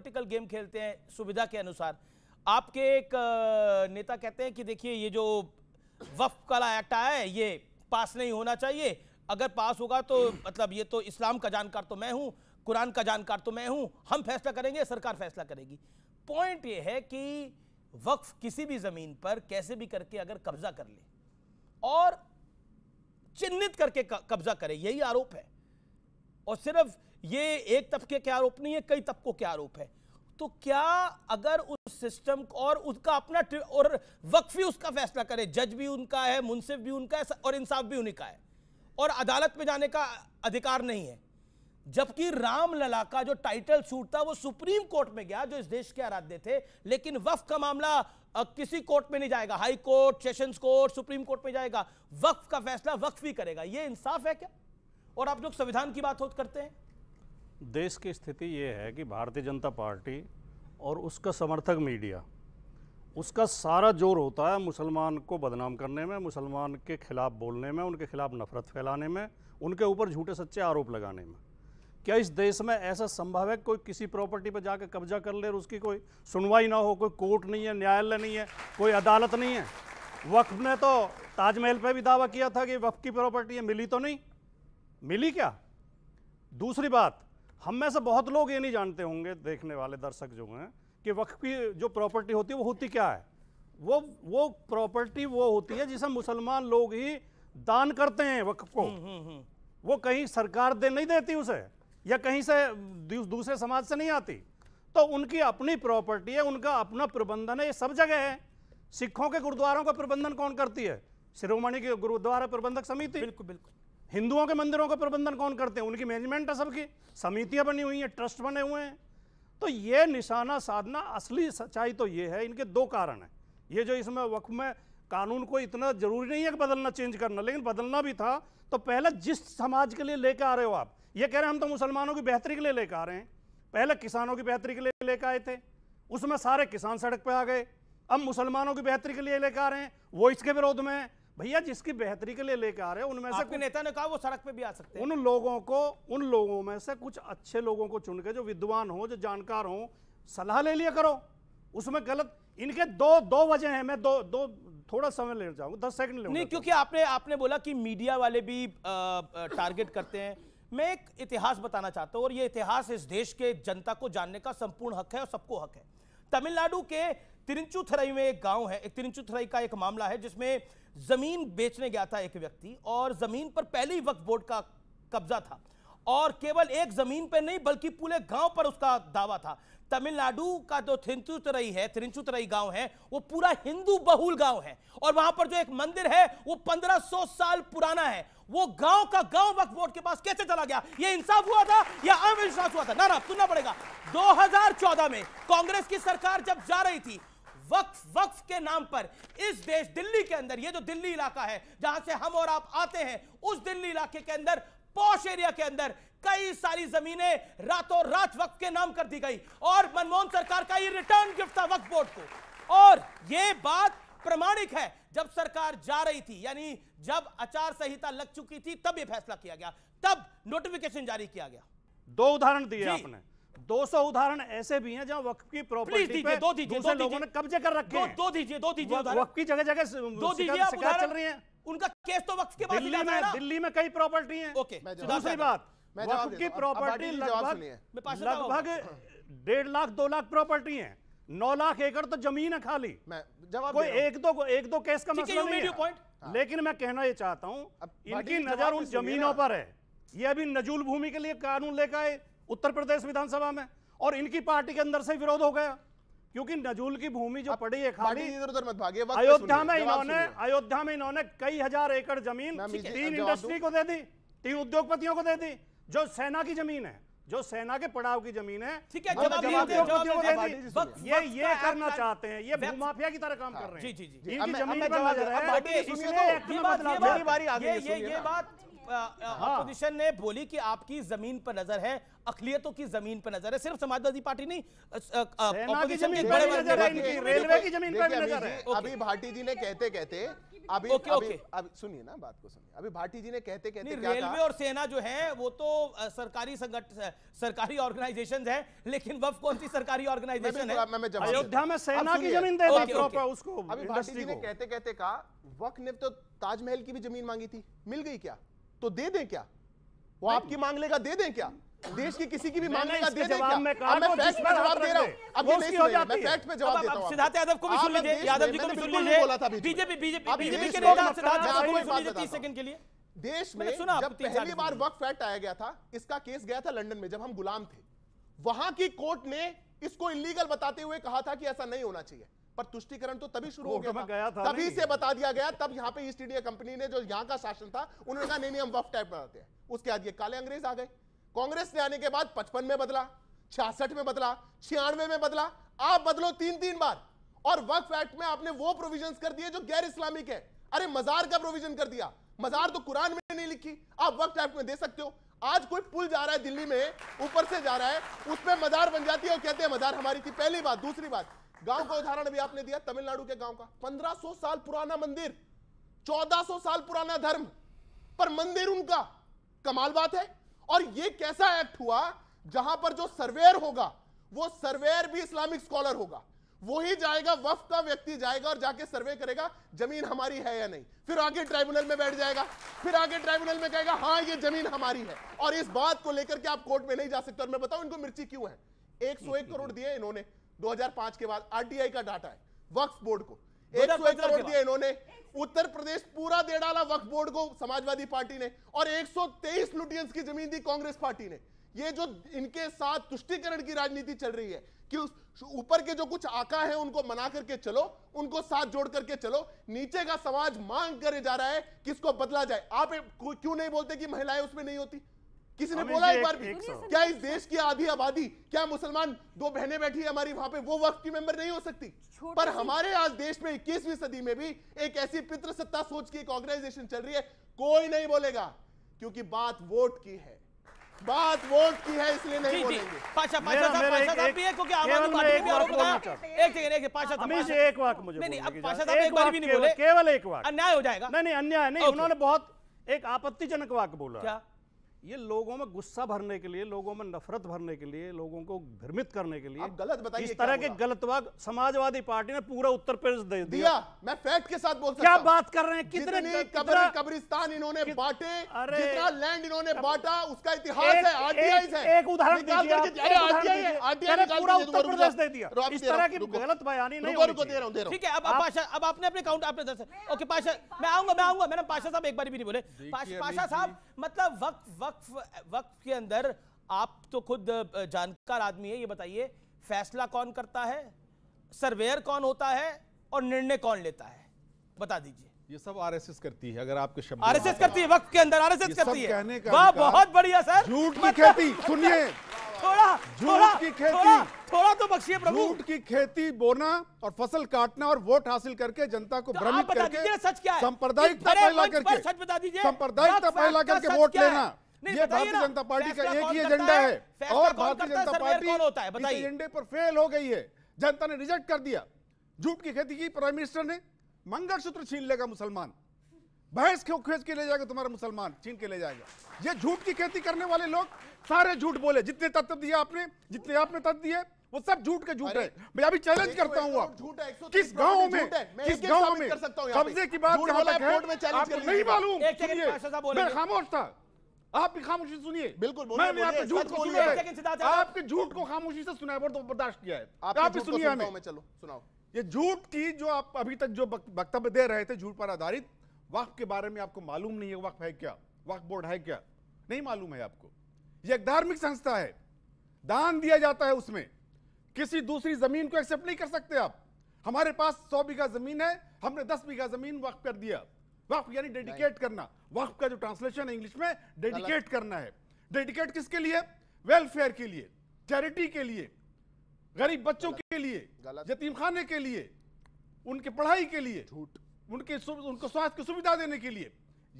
Political game खेलते हैं सुविधा के अनुसार आपके एक नेता कहते हैं कि देखिए ये जो वफ कला एक्ट आया है ये पास नहीं होना चाहिए अगर पास होगा तो मतलब ये तो इस्लाम का जानकार तो मैं हूँ कुरान का जानकार तो मैं हूँ हम फैसला करेंगे सरकार फैसला करेगी पॉइंट ये है कि वक्फ किसी भी ज़मीन पर कैसे भी करके अगर कब्ज़ा कर ले और चिन्हित करके कब्ज़ा करे यही आरोप है और सिर्फ ये एक तबके के आरोप नहीं है कई तबकों के आरोप है तो क्या अगर उस सिस्टम और उसका अपना और वक्फ भी उसका फैसला करे जज भी उनका है मुनसिफ भी उनका है और इंसाफ भी उन्हीं का है और अदालत में जाने का अधिकार नहीं है जबकि रामलला का जो टाइटल सूट था वो सुप्रीम कोर्ट में गया जो इस देश के आराध्य थे लेकिन वक्फ का मामला किसी कोर्ट में नहीं जाएगा high court sessions court supreme court में जाएगा वक्फ का फैसला वक्फ ही करेगा ये इंसाफ है क्या और आप लोग संविधान की बात करते हैं देश की स्थिति ये है कि भारतीय जनता पार्टी और उसका समर्थक मीडिया उसका सारा जोर होता है मुसलमान को बदनाम करने में मुसलमान के ख़िलाफ़ बोलने में उनके ख़िलाफ़ नफ़रत फैलाने में उनके ऊपर झूठे सच्चे आरोप लगाने में क्या इस देश में ऐसा संभव है कोई किसी प्रॉपर्टी पर जाकर कब्जा कर ले और उसकी कोई सुनवाई ना हो कोई कोर्ट नहीं है न्यायालय नहीं है कोई अदालत नहीं है वक्फ ने तो ताजमहल पर भी दावा किया था कि वक्फ की प्रॉपर्टी है मिली तो नहीं मिली क्या दूसरी बात हम में से बहुत लोग ये नहीं जानते होंगे देखने वाले दर्शक जो हैं कि वक्फ की जो प्रॉपर्टी होती है वो होती क्या है वो वो प्रॉपर्टी वो होती है जिसे मुसलमान लोग ही दान करते हैं वक्फ को हुँ, हम्म, हुँ. हम्म, हम्म। वो कहीं सरकार दे नहीं देती उसे या कहीं से दूसरे समाज से नहीं आती तो उनकी अपनी प्रॉपर्टी है उनका अपना प्रबंधन है ये सब जगह है सिखों के गुरुद्वारों का प्रबंधन कौन करती है शिरोमणि के गुरुद्वारा प्रबंधक समिति बिल्कुल बिल्कुल हिंदुओं के मंदिरों का प्रबंधन कौन करते हैं उनकी मैनेजमेंट है सबकी समितियाँ बनी हुई हैं ट्रस्ट बने हुए हैं तो ये निशाना साधना असली सच्चाई तो ये है इनके दो कारण हैं ये जो इसमें वक्त में कानून को इतना जरूरी नहीं है कि बदलना चेंज करना लेकिन बदलना भी था तो पहले जिस समाज के लिए लेकर आ रहे हो आप ये कह रहे हैं हम तो मुसलमानों की बेहतरी के लिए लेकर आ रहे हैं पहले किसानों की बेहतरी के लिए लेकर आए थे उसमें सारे किसान सड़क पर आ गए अब मुसलमानों की बेहतरी के लिए लेकर आ रहे हैं वो इसके विरोध में भैया जिसकी बेहतरी के लिए लेके आ रहे हैं उनमें से कुछ नेता ने कहा वो सड़क पे भी आ सकते हैं उन लोगों को उन लोगों में से कुछ अच्छे लोगों को चुन के जो विद्वान हो जो जानकार हो सलाह ले लिया करो उसमें गलत इनके दो दो वजह हैं मैं दो दो थोड़ा समय लेना चाहूंगा दस सेकंड नहीं क्योंकि आपने आपने बोला कि मीडिया वाले भी टारगेट करते हैं मैं एक इतिहास बताना चाहता हूँ और ये इतिहास इस देश के जनता को जानने का संपूर्ण हक है और सबको हक है तमिलनाडु के तिरिंचुथराई में एक गांव है एक तिरिंचुथराई का एक मामला है जिसमें जमीन बेचने गया था एक व्यक्ति और जमीन पर पहले ही वक्त बोर्ड का कब्जा था और केवल एक जमीन पर नहीं बल्कि पूरे गांव पर उसका दावा था तमिलनाडु का जो थिरुचुतरई है तिरुचुतरई गांव है वो पूरा हिंदू बहुल गांव है और वहां पर जो एक मंदिर है वो 1500 साल पुराना है वो गांव का गांव वक्त बोर्ड के पास कैसे चला गया ये इंसाफ हुआ था या अविश्वास हुआ था ना ना सुनना पड़ेगा 2014 में कांग्रेस की सरकार जब जा रही थी वक्फ वक्फ के नाम पर इस देश दिल्ली के अंदर ये जो दिल्ली इलाका है जहां से हम और आप आते हैं उस दिल्ली इलाके के अंदर पौश एरिया के अंदर कई सारी जमीनें रातों रात वक्त के नाम कर दी गई और मनमोहन सरकार का ये रिटर्न गिफ्ट था वक्त बोर्ड को और ये बात प्रमाणिक है जब सरकार जा रही थी यानी जब आचार संहिता लग चुकी थी तब यह फैसला किया गया तब नोटिफिकेशन जारी किया गया दो उदाहरण दिए आपने 200 उदाहरण ऐसे भी हैं जहां वक्फ की प्रॉपर्टी पे दो दीजिए दूसरे लोगों ने कब्जे कर रखे हैं दो दीजिए दो दीजिए वक्फ की जगह जगह दो दीजिए शिकायत चल रही है उनका केस तो वक्फ के बाद दिल्ली में दिल्ली में कई प्रॉपर्टी है ओके दूसरी बात वक्फ की प्रॉपर्टी लगभग लगभग डेढ़ लाख दो लाख प्रॉपर्टी है नौ लाख एकड़ तो जमीन है खाली मैं जवाब कोई एक दो एक दो केस का मसला नहीं है पॉइंट हाँ। लेकिन मैं कहना ये चाहता हूं इनकी नजर उन जमीनों पर है ये अभी नजूल भूमि के लिए कानून लेकर आए उत्तर प्रदेश विधानसभा में और इनकी पार्टी के अंदर से विरोध हो गया क्योंकि नजूल की भूमि जो पड़ी है खाली इधर उधर मत भागिए अयोध्या में इन्होंने अयोध्या में इन्होंने कई हजार एकड़ जमीन तीन इंडस्ट्री को दे दी तीन उद्योगपतियों को दे दी जो सेना की जमीन है जो सेना के पड़ाव की जमीन है ठीक है जवाब ये ये करना चाहते हैं ये भूमाफिया की तरह काम कर रहे हैं जी जी जी इनकी जमीन पर नजर है तो, ये बात अपोजिशन हाँ। ने बोली कि आपकी जमीन पर नजर है अखिलियतों की जमीन पर नजर है सिर्फ समाजवादी पार्टी नहीं रेलवे की जमीन पर नजर है अभी भाटी जी ने कहते कहते अभी ओके ओके अभी सुनिए ना बात को सुनिए अभी भाटी जी ने कहते कहते रेलवे और सेना जो है वो तो सरकारी संगठन सरकारी ऑर्गेनाइजेशंस है लेकिन वफ कौन सी सरकारी ऑर्गेनाइजेशन है अयोध्या में सेना की जमीन दे उसको अभी भाटी जी ने कहते कहते कहा वक्फ ने तो ताजमहल की भी जमीन मांगी थी मिल गई क्या तो दे दें क्या वो आपकी मांग लेगा दे दें क्या देश की किसी की भी मांग लेगा दे दें क्या मैं फैक्ट पे जवाब दे रहा हूं अब ये नहीं सुन रहे मैं फैक्ट पे जवाब देता हूं सिद्धार्थ यादव को भी सुन लीजिए यादव जी को भी सुन लीजिए बीजेपी बीजेपी बीजेपी के नेता सिद्धार्थ यादव को भी सुन लीजिए 30 सेकंड के लिए देश में सुना जब पहली बार वक्फ एक्ट आया गया था इसका केस गया था लंदन में जब हम गुलाम थे वहां की कोर्ट ने इसको इलीगल बताते हुए कहा था कि ऐसा नहीं होना चाहिए पर तुष्टिकरण तो तभी शुरू हो गया, था। गया था तभी से बता दिया गया तब यहाँ पे ईस्ट इंडिया कंपनी ने जो यहाँ का शासन था उन्होंने कहा नहीं नहीं हम वफ टाइप बनाते हैं उसके बाद ये काले अंग्रेज आ गए कांग्रेस ने आने के बाद पचपन में बदला छियासठ में बदला छियानवे में बदला आप बदलो तीन तीन बार और वक्फ एक्ट में आपने वो प्रोविजन कर दिए जो गैर इस्लामिक है अरे मजार का प्रोविजन कर दिया मजार तो कुरान में नहीं लिखी आप वक्त एक्ट में दे सकते हो आज कोई पुल जा रहा है दिल्ली में ऊपर से जा रहा है उसमें मजार बन जाती है और कहते हैं मजार हमारी थी पहली बात दूसरी बात गांव का उदाहरण भी आपने दिया तमिलनाडु के गांव का 1500 साल पुराना मंदिर 1400 साल पुराना धर्म पर मंदिर उनका कमाल बात है और ये कैसा एक्ट हुआ जहां पर जो सर्वेयर होगा वो सर्वेयर भी इस्लामिक स्कॉलर होगा वो ही जाएगा वफ का व्यक्ति जाएगा और जाके सर्वे करेगा जमीन हमारी है या नहीं फिर आगे ट्राइब्यूनल में बैठ जाएगा फिर आगे ट्राइब्यूनल में कहेगा हाँ ये जमीन हमारी है और इस बात को लेकर के आप कोर्ट में नहीं जा सकते और मैं बताऊं इनको मिर्ची क्यों है एक सौ एक करोड़ दिए इन्होंने 2005 के बाद आरटीआई का डाटा है वक्फ बोर्ड को एक सौ करोड़ दिया इन्होंने उत्तर प्रदेश पूरा दे डाला वक्फ बोर्ड को समाजवादी पार्टी ने और 123 लुटियंस की जमीन दी कांग्रेस पार्टी ने ये जो इनके साथ तुष्टिकरण की राजनीति चल रही है कि ऊपर के जो कुछ आका है उनको मना करके चलो उनको साथ जोड़ करके चलो नीचे का समाज मांग करे जा रहा है किसको बदला जाए आप क्यों नहीं बोलते कि महिलाएं उसमें नहीं होती किसी ने बोला एक बार भी क्या इस देश की आधी आबादी क्या मुसलमान दो बहने बैठी हमारी वहां पे वो वक्त की मेंबर नहीं हो सकती पर हमारे आज देश में इक्कीसवीं सदी में भी एक ऐसी पितृ सत्ता सोच की एक ऑर्गेनाइजेशन चल रही है कोई नहीं बोलेगा क्योंकि बात वोट की है बात वोट की है इसलिए नहीं बोलेंगे पाशा पाशा एक बार भी नहीं बोले केवल एक अन्याय हो जाएगा नहीं अन्याय नहीं उन्होंने बहुत एक आपत्तिजनक वाक बोला क्या ये लोगों में गुस्सा भरने के लिए लोगों में नफरत भरने के लिए लोगों को भ्रमित करने के लिए गलत बताइए इस तरह के गलतवाद समाजवादी पार्टी ने पूरा उत्तर प्रदेश दे दिया दिया मैं फैक्ट के साथ बोल क्या बात कर रहे हैं कितने कब्र कब्रिस्तान इन्होंने कि... बांटे कितना लैंड इन्होंने बांटा उसका इतिहास है आरटीआई है एक उदाहरण पूरा उत्तर प्रदेश दे दिया इस तरह की गलत बयानी नहीं रहा हूँ ठीक है अब पाशा अब आपने अपने काउंट आपने दस ओके पाशा मैं आऊंगा मैं आऊंगा मैडम पाशा साहब एक बार भी नहीं बोले पाशा साहब मतलब वक्त वक्फ वक्फ के अंदर आप तो खुद जानकार आदमी है ये बताइए फैसला कौन करता है सर्वेयर कौन होता है और निर्णय कौन लेता है बता दीजिए ये सब आरएसएस करती है अगर आपके शब्द आरएसएस करती है वक्त के अंदर आरएसएस करती है वाह बहुत बढ़िया सर झूठ की मतलब खेती सुनिए थोड़ा झूठ की खेती थोड़ा तो बख्शिए प्रभु झूठ की खेती बोना और फसल काटना और वोट हासिल करके जनता को तो भ्रमित करके सच क्या है सांप्रदायिकता फैला करके सच बता दीजिए सांप्रदायिकता फैला करके वोट लेना ये भारतीय जनता पार्टी का एक ही एजेंडा है और भारतीय जनता पार्टी एजेंडे पर फेल हो गई है जनता ने रिजेक्ट कर दिया झूठ की खेती की प्राइम मिनिस्टर ने मंगलसूत्र छीन लेगा मुसलमान भैंस क्यों खेच के ले जाएगा तुम्हारा मुसलमान छीन के ले जाएगा ये झूठ की खेती करने वाले लोग सारे झूठ बोले जितने तत्व दिए आपने जितने आपने तत्व दिए वो सब झूठ के झूठ है मैं अभी चैलेंज करता हूँ आप किस गांव में किस गांव में कब्जे की बात नहीं मालूम खामोश था आप भी खामोशी सुनिए बिल्कुल मैंने आपके झूठ को सुना है आपके झूठ को खामोशी से सुना है और तो बर्दाश्त किया है आप भी सुनिए हमें चलो सुनाओ ये झूठ की जो आप अभी तक जो वक्तव्य दे रहे थे झूठ पर आधारित वक्फ के बारे में आपको मालूम नहीं है वक्फ है क्या वक्फ बोर्ड है क्या नहीं मालूम है आपको ये एक धार्मिक संस्था है दान दिया जाता है उसमें किसी दूसरी जमीन को एक्सेप्ट नहीं कर सकते आप हमारे पास 100 बीघा जमीन है हमने 10 बीघा जमीन वक्फ कर दिया वक्फ यानी डेडिकेट करना वक्फ का जो ट्रांसलेशन है इंग्लिश में डेडिकेट करना है डेडिकेट किसके लिए वेलफेयर के लिए चैरिटी के लिए गरीब बच्चों के लिए यतीम खाने के लिए उनके पढ़ाई के लिए झूठ उनके उनको स्वास्थ्य की सुविधा देने के लिए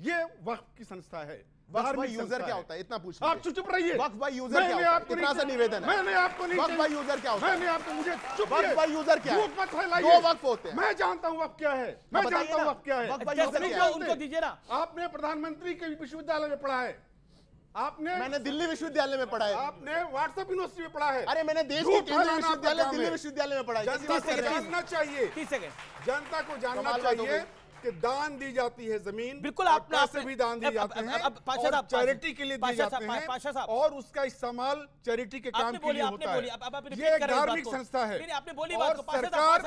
यह वक्फ की संस्था है वक्फ बाय यूजर क्या होता है इतना पूछ आप चुप रहिए वक्फ बाय यूजर क्या होता है सा निवेदन है मैंने आपको नहीं वक्फ बाय यूजर क्या होता है मैंने आपको मुझे चुप वक्फ बाय यूजर क्या है मत फैलाइए दो वक्फ होते हैं मैं जानता हूं वक्फ क्या है हाँ, मैं जानता हूं वक्फ क्या है वक्फ बाय यूजर क्या है उनको दीजिए ना आपने प्रधानमंत्री के विश्वविद्यालय में पढ़ा है आपने मैंने दिल्ली विश्वविद्यालय में पढ़ा है आपने व्हाट्सएप यूनिवर्सिटी में पढ़ा है अरे मैंने देश के केंद्रीय विश्वविद्यालय दिल्ली विश्वविद्यालय में पढ़ा है जनता को जानना चाहिए जनता को जानना चाहिए कि दान दी जाती है जमीन बिल्कुल आप पैसे भी दान दी जाते हैं और चैरिटी के लिए दी जाते हैं और उसका इस्तेमाल चैरिटी के काम के लिए होता है ये एक धार्मिक संस्था है और सरकार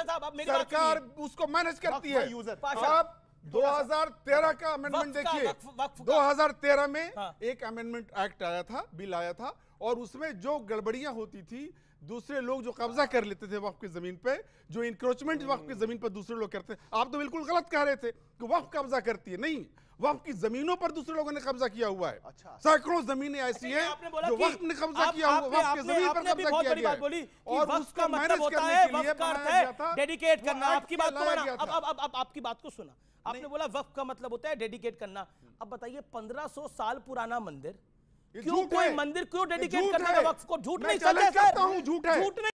सरकार उसको मैनेज करती है आप 2013 का अमेंडमेंट देखिए 2013 में हाँ। एक अमेंडमेंट एक्ट आया था बिल आया था और उसमें जो गड़बड़ियां होती थी दूसरे लोग जो कब्जा कर लेते थे वक्फ की ज़मीन पे जो इंक्रोचमेंट हम्म। वक्फ की ज़मीन पर दूसरे लोग करते आप तो बिल्कुल गलत कह रहे थे कि वक्फ कब्जा करती है नहीं वक्फ की जमीनों पर दूसरे लोगों ने कब्जा किया हुआ है अच्छा सैकड़ों जमीनें अच्छा, ऐसी हैं जो वक्फ ने कब्जा किया हुआ वक्फ की जमीन पर कब्जा किया गया बोली और उसका मैनेज मतलब करने के लिए डेडिकेट मतलब करना आपकी बात को अब अब अब आपकी बात को सुना आपने बोला वक्फ का मतलब होता है डेडिकेट करना अब बताइए 1500 साल पुराना मंदिर क्यों कोई मंदिर क्यों डेडिकेट करने वक्त को झूठ नहीं कहते झूठ है झूठ